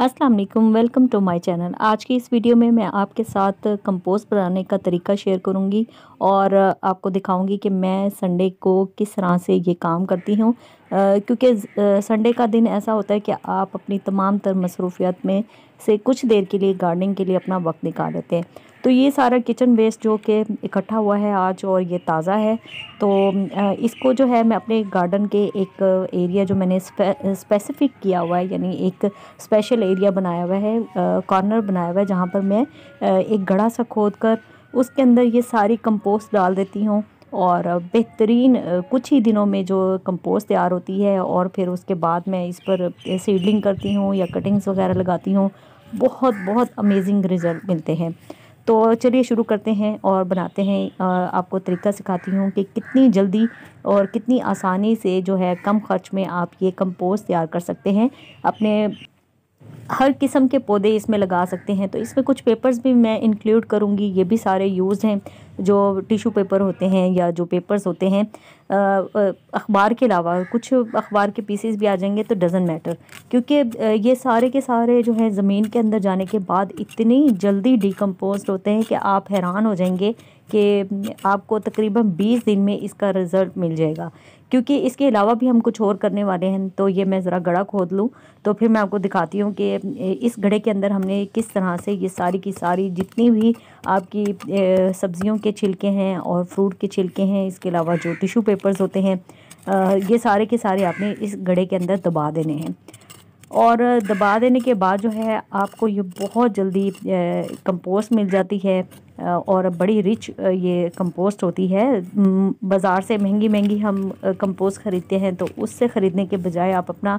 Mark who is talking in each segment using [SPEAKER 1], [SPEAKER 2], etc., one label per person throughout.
[SPEAKER 1] अस्सलाम वालेकुम welcome to my channel आज की इस वीडियो में मैं आपके साथ कंपोस्ट बनाने का तरीका शेयर करूंगी और आपको दिखाऊंगी कि मैं संडे को किस तरह से ये काम करती हूँ क्योंकि संडे का दिन ऐसा होता है कि आप अपनी तमाम तर मसरूफियात में से कुछ देर के लिए गार्डनिंग के लिए अपना वक्त निकाल लेते हैं तो ये सारा किचन वेस्ट जो कि इकट्ठा हुआ है आज और ये ताज़ा है तो इसको जो है मैं अपने गार्डन के एक एरिया जो मैंने स्पे, स्पेसिफिक किया हुआ है यानी एक स्पेशल एरिया बनाया हुआ है कॉर्नर बनाया हुआ है जहाँ पर मैं एक गढ़ा सा खोद कर उसके अंदर ये सारी कंपोस्ट डाल देती हूँ और बेहतरीन कुछ ही दिनों में जो कंपोस्ट तैयार होती है और फिर उसके बाद मैं इस पर सीडलिंग करती हूँ या कटिंग्स वगैरह लगाती हूँ बहुत बहुत अमेजिंग रिज़ल्ट मिलते हैं तो चलिए शुरू करते हैं और बनाते हैं आपको तरीका सिखाती हूँ कि कितनी जल्दी और कितनी आसानी से जो है कम खर्च में आप ये कंपोस्ट तैयार कर सकते हैं अपने हर किस्म के पौधे इसमें लगा सकते हैं तो इसमें कुछ पेपर्स भी मैं इंक्लूड करूँगी ये भी सारे यूज़ हैं जो टिशू पेपर होते हैं या जो पेपर्स होते हैं अखबार के अलावा कुछ अखबार के पीसेस भी आ जाएंगे तो डजन मैटर क्योंकि ये सारे के सारे जो है ज़मीन के अंदर जाने के बाद इतनी जल्दी डिकम्पोज होते हैं कि आप हैरान हो जाएंगे कि आपको तकरीबन 20 दिन में इसका रिज़ल्ट मिल जाएगा क्योंकि इसके अलावा भी हम कुछ और करने वाले हैं तो ये मैं ज़रा गड़ा खोद लूँ तो फिर मैं आपको दिखाती हूँ कि इस गड़े के अंदर हमने किस तरह से ये सारी की सारी जितनी भी आपकी सब्ज़ियों के के छिलके हैं और फ्रूट के छिलके हैं इसके अलावा जो टिशू पेपर्स होते हैं ये सारे के सारे आपने इस गड़े के अंदर दबा देने हैं और दबा देने के बाद जो है आपको ये बहुत जल्दी कंपोस्ट मिल जाती है और बड़ी रिच ये कंपोस्ट होती है बाज़ार से महंगी महंगी हम कंपोस्ट ख़रीदते हैं तो उससे ख़रीदने के बजाय आप अपना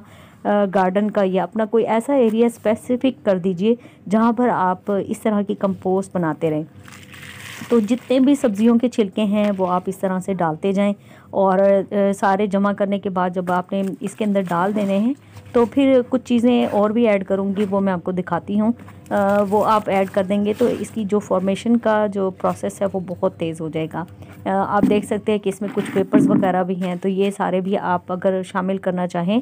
[SPEAKER 1] गार्डन का या अपना कोई ऐसा एरिया स्पेसिफिक कर दीजिए जहाँ पर आप इस तरह की कंपोस्ट बनाते रहें तो जितने भी सब्जियों के छिलके हैं वो आप इस तरह से डालते जाएं और सारे जमा करने के बाद जब आपने इसके अंदर डाल देने हैं तो फिर कुछ चीज़ें और भी ऐड करूँगी वो मैं आपको दिखाती हूँ वो आप ऐड कर देंगे तो इसकी जो फॉर्मेशन का जो प्रोसेस है वो बहुत तेज़ हो जाएगा आ, आप देख सकते हैं कि इसमें कुछ पेपर्स वगैरह भी हैं तो ये सारे भी आप अगर शामिल करना चाहें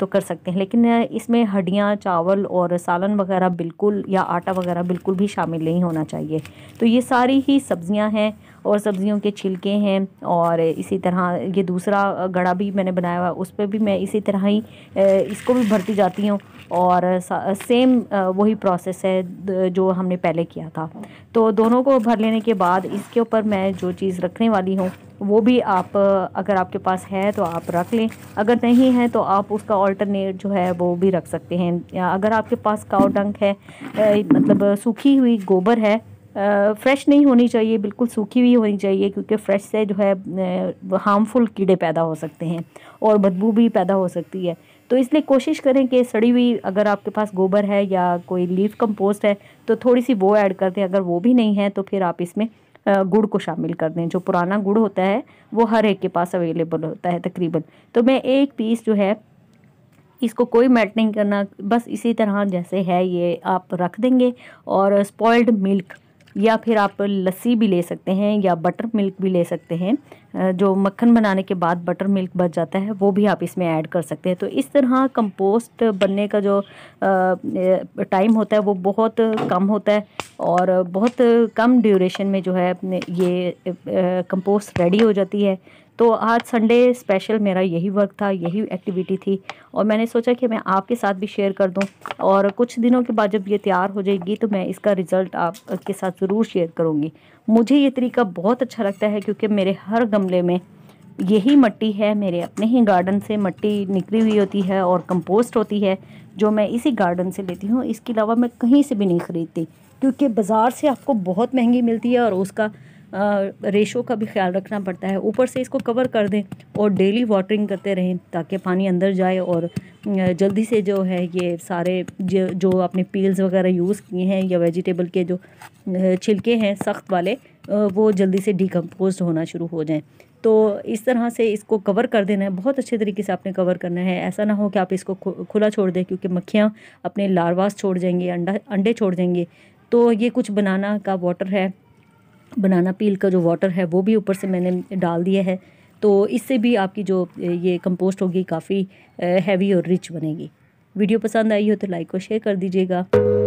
[SPEAKER 1] तो कर सकते हैं लेकिन इसमें हड्डियाँ चावल और सालन वगैरह बिल्कुल या आटा वगैरह बिल्कुल भी शामिल नहीं होना चाहिए तो ये सारी ही सब्ज़ियाँ हैं और सब्जियों के छिलके हैं और इसी तरह ये दूसरा गड़ा भी मैंने बनाया हुआ उस पर भी मैं इसी तरह ही इसको भी भरती जाती हूँ और सेम वही प्रोसेस है जो हमने पहले किया था तो दोनों को भर लेने के बाद इसके ऊपर मैं जो चीज़ रखने वाली हूँ वो भी आप अगर आपके पास है तो आप रख लें अगर नहीं है तो आप उसका ऑल्टरनेट जो है वो भी रख सकते हैं या अगर आपके पास काव डंक है मतलब सूखी हुई गोबर है फ्रेश नहीं होनी चाहिए बिल्कुल सूखी हुई होनी चाहिए क्योंकि फ्रेश से जो है हार्मफुल कीड़े पैदा हो सकते हैं और बदबू भी पैदा हो सकती है तो इसलिए कोशिश करें कि सड़ी हुई अगर आपके पास गोबर है या कोई लीफ कंपोस्ट है तो थोड़ी सी वो ऐड कर दें अगर वो भी नहीं है तो फिर आप इसमें गुड़ को शामिल कर दें जो पुराना गुड़ होता है वो हर एक के पास अवेलेबल होता है तकरीबन तो मैं एक पीस जो है इसको कोई मेल्ट नहीं करना बस इसी तरह जैसे है ये आप रख देंगे और स्पॉइल्ड मिल्क या फिर आप लस्सी भी ले सकते हैं या बटर मिल्क भी ले सकते हैं जो मक्खन बनाने के बाद बटर मिल्क बच जाता है वो भी आप इसमें ऐड कर सकते हैं तो इस तरह कंपोस्ट बनने का जो टाइम होता है वो बहुत कम होता है और बहुत कम ड्यूरेशन में जो है ये कंपोस्ट रेडी हो जाती है तो आज संडे स्पेशल मेरा यही वर्क था यही एक्टिविटी थी और मैंने सोचा कि मैं आपके साथ भी शेयर कर दूं और कुछ दिनों के बाद जब ये तैयार हो जाएगी तो मैं इसका रिज़ल्ट आपके साथ ज़रूर शेयर करूँगी मुझे ये तरीका बहुत अच्छा लगता है क्योंकि मेरे हर गमले में यही मिट्टी है मेरे अपने ही गार्डन से मिट्टी निकली हुई होती है और कंपोस्ट होती है जो मैं इसी गार्डन से लेती हूँ इसके अलावा मैं कहीं से भी नहीं ख़रीदती क्योंकि बाज़ार से आपको बहुत महंगी मिलती है और उसका रेशो का भी ख्याल रखना पड़ता है ऊपर से इसको कवर कर दें और डेली वाटरिंग करते रहें ताकि पानी अंदर जाए और जल्दी से जो है ये सारे जो जो आपने पील्स वगैरह यूज़ किए हैं या वेजिटेबल के जो छिलके हैं सख्त वाले वो जल्दी से डिकम्पोज होना शुरू हो जाएँ तो इस तरह से इसको कवर कर देना है बहुत अच्छे तरीके से आपने कवर करना है ऐसा ना हो कि आप इसको खुला छोड़ दें क्योंकि मक्खियाँ अपने लारवास छोड़ जाएंगे अंडा अंडे छोड़ जाएंगे तो ये कुछ बनाना का वाटर है बनाना पील का जो वाटर है वो भी ऊपर से मैंने डाल दिया है तो इससे भी आपकी जो ये कंपोस्ट होगी काफ़ी हैवी और रिच बनेगी वीडियो पसंद आई हो तो लाइक और शेयर कर दीजिएगा